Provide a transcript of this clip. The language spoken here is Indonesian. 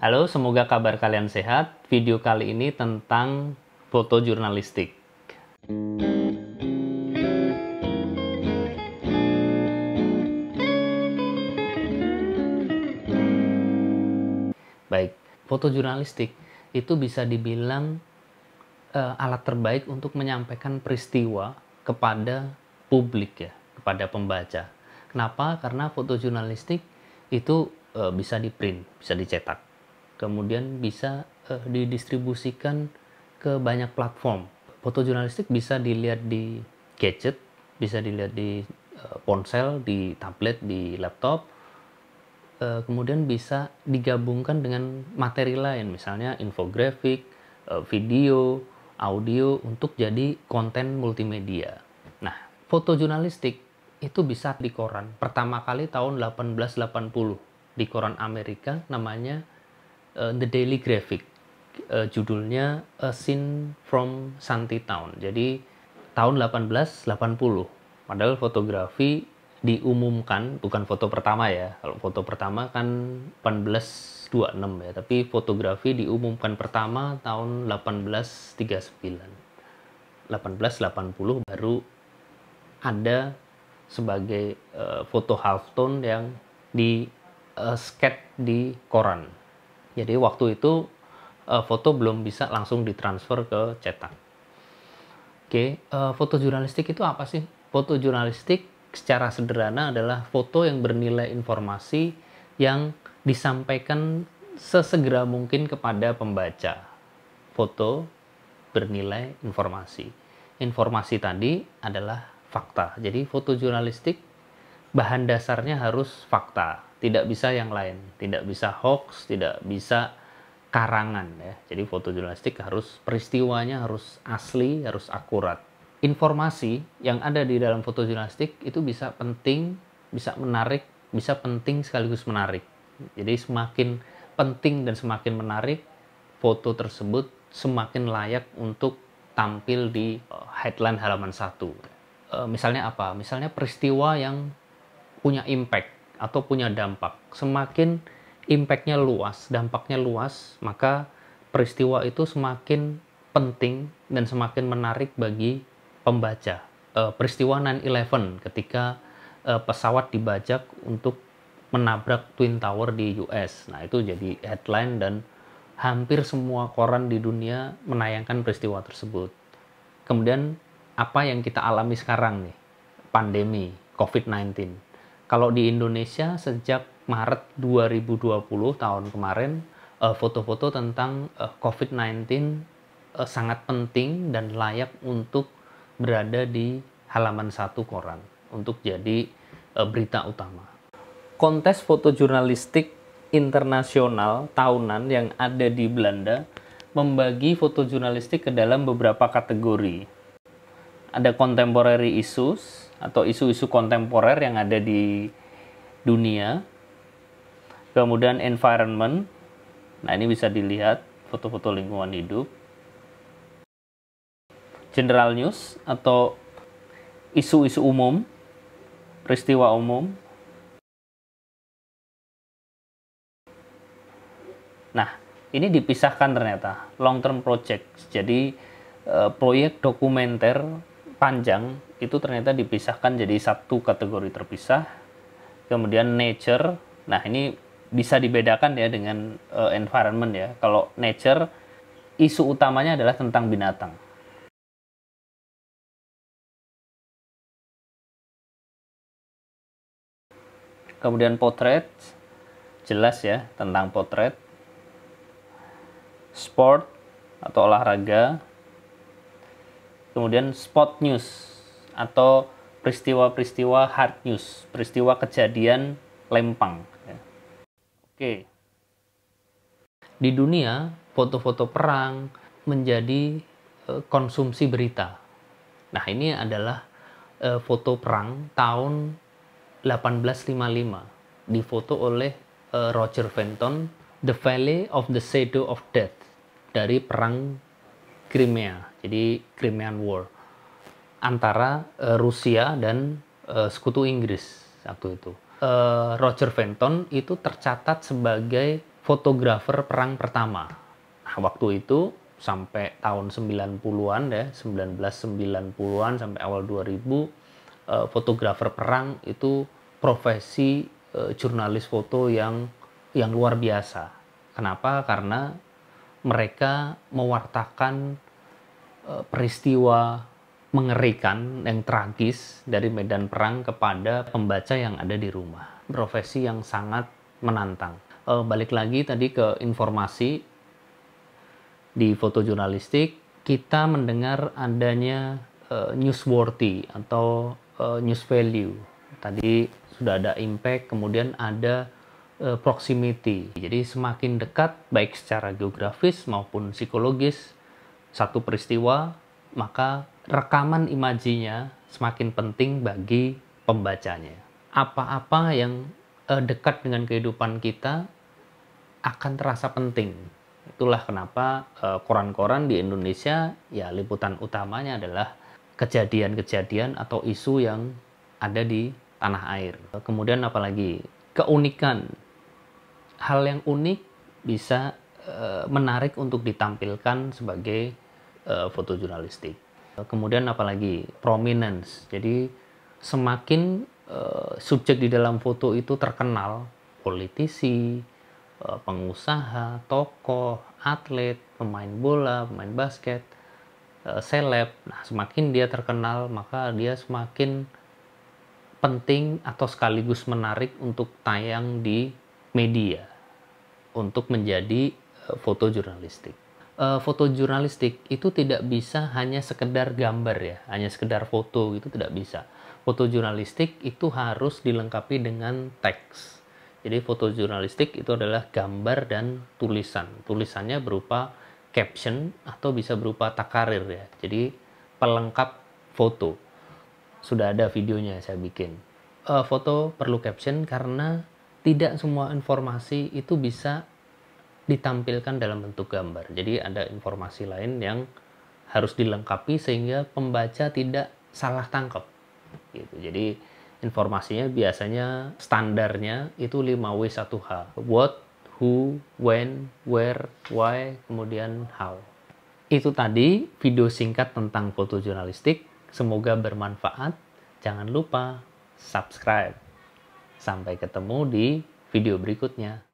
Halo, semoga kabar kalian sehat. Video kali ini tentang foto jurnalistik. Baik, foto jurnalistik itu bisa dibilang uh, alat terbaik untuk menyampaikan peristiwa kepada publik ya, kepada pembaca. Kenapa? Karena foto jurnalistik itu uh, bisa di print, bisa dicetak kemudian bisa uh, didistribusikan ke banyak platform. Foto jurnalistik bisa dilihat di gadget, bisa dilihat di uh, ponsel, di tablet, di laptop. Uh, kemudian bisa digabungkan dengan materi lain, misalnya infografik, uh, video, audio untuk jadi konten multimedia. Nah, foto jurnalistik itu bisa di koran. Pertama kali tahun 1880 di koran Amerika namanya uh, The Daily Graphic uh, judulnya A Scene from Santi Town. Jadi tahun 1880. Padahal fotografi diumumkan bukan foto pertama ya. Kalau foto pertama kan 1826 ya, tapi fotografi diumumkan pertama tahun 1839. 1880 baru ada sebagai uh, foto halftone yang di uh, sket di koran jadi waktu itu eh, foto belum bisa langsung ditransfer ke cetak. Oke, eh, foto jurnalistik itu apa sih? Foto jurnalistik secara sederhana adalah foto yang bernilai informasi yang disampaikan sesegera mungkin kepada pembaca. Foto bernilai informasi. Informasi tadi adalah fakta. Jadi foto jurnalistik bahan dasarnya harus fakta tidak bisa yang lain, tidak bisa hoax, tidak bisa karangan ya. Jadi jurnalistik harus peristiwanya harus asli, harus akurat. Informasi yang ada di dalam foto jurnalistik itu bisa penting, bisa menarik, bisa penting sekaligus menarik. Jadi semakin penting dan semakin menarik foto tersebut semakin layak untuk tampil di eh, headline halaman satu. Eh, misalnya apa? Misalnya peristiwa yang punya impact atau punya dampak. Semakin impactnya luas, dampaknya luas, maka peristiwa itu semakin penting dan semakin menarik bagi pembaca. E, peristiwa 9/11 ketika e, pesawat dibajak untuk menabrak Twin Tower di US. Nah, itu jadi headline dan hampir semua koran di dunia menayangkan peristiwa tersebut. Kemudian apa yang kita alami sekarang nih? Pandemi COVID-19 kalau di Indonesia sejak Maret 2020 tahun kemarin eh, foto-foto tentang eh, COVID-19 eh, sangat penting dan layak untuk berada di halaman satu koran untuk jadi berita utama. Kontes foto jurnalistik internasional tahunan yang ada di Belanda membagi foto jurnalistik ke dalam beberapa kategori. Ada contemporary issues, atau isu-isu kontemporer yang ada di dunia. Kemudian environment. Nah, ini bisa dilihat foto-foto lingkungan hidup. General news atau isu-isu umum, peristiwa umum. Nah, ini dipisahkan ternyata long term project. Jadi, eh, proyek dokumenter panjang itu ternyata dipisahkan jadi satu kategori terpisah. Kemudian nature, nah ini bisa dibedakan ya dengan uh, environment ya. Kalau nature isu utamanya adalah tentang binatang. Kemudian potret, jelas ya tentang potret. Sport atau olahraga. Kemudian spot news, atau peristiwa-peristiwa hard news, peristiwa kejadian lempang. Ya. Oke. Di dunia, foto-foto perang menjadi e, konsumsi berita. Nah, ini adalah e, foto perang tahun 1855 difoto oleh e, Roger Fenton The Valley of the Shadow of Death dari perang Crimea jadi Crimean War antara uh, Rusia dan uh, sekutu Inggris waktu itu. Uh, Roger Fenton itu tercatat sebagai fotografer perang pertama. Nah, waktu itu sampai tahun 90-an ya, 1990-an sampai awal 2000, uh, fotografer perang itu profesi uh, jurnalis foto yang yang luar biasa. Kenapa? Karena mereka mewartakan peristiwa mengerikan, yang tragis dari medan perang kepada pembaca yang ada di rumah. Profesi yang sangat menantang. E, balik lagi tadi ke informasi di foto jurnalistik, kita mendengar adanya e, newsworthy atau e, news value. Tadi sudah ada impact, kemudian ada e, proximity. Jadi semakin dekat baik secara geografis maupun psikologis satu peristiwa maka rekaman imajinya semakin penting bagi pembacanya. Apa-apa yang eh, dekat dengan kehidupan kita akan terasa penting. Itulah kenapa eh, koran-koran di Indonesia ya liputan utamanya adalah kejadian-kejadian atau isu yang ada di tanah air. Kemudian apalagi keunikan. Hal yang unik bisa eh, menarik untuk ditampilkan sebagai uh, eh, foto jurnalistik. Kemudian apalagi prominence. Jadi semakin uh, subjek di dalam foto itu terkenal, politisi, uh, pengusaha, tokoh, atlet, pemain bola, pemain basket, uh, seleb. Nah, semakin dia terkenal, maka dia semakin penting atau sekaligus menarik untuk tayang di media untuk menjadi foto jurnalistik. Eh, foto jurnalistik itu tidak bisa hanya sekedar gambar ya, hanya sekedar foto itu tidak bisa. Foto jurnalistik itu harus dilengkapi dengan teks. Jadi foto jurnalistik itu adalah gambar dan tulisan. Tulisannya berupa caption atau bisa berupa takarir ya. Jadi pelengkap foto. Sudah ada videonya saya bikin. Uh, foto perlu caption karena tidak semua informasi itu bisa ditampilkan dalam bentuk gambar. Jadi ada informasi lain yang harus dilengkapi sehingga pembaca tidak salah tangkap. Gitu. Jadi informasinya biasanya standarnya itu 5W1H. What, who, when, where, why, kemudian how. Itu tadi video singkat tentang foto jurnalistik. Semoga bermanfaat. Jangan lupa subscribe. Sampai ketemu di video berikutnya.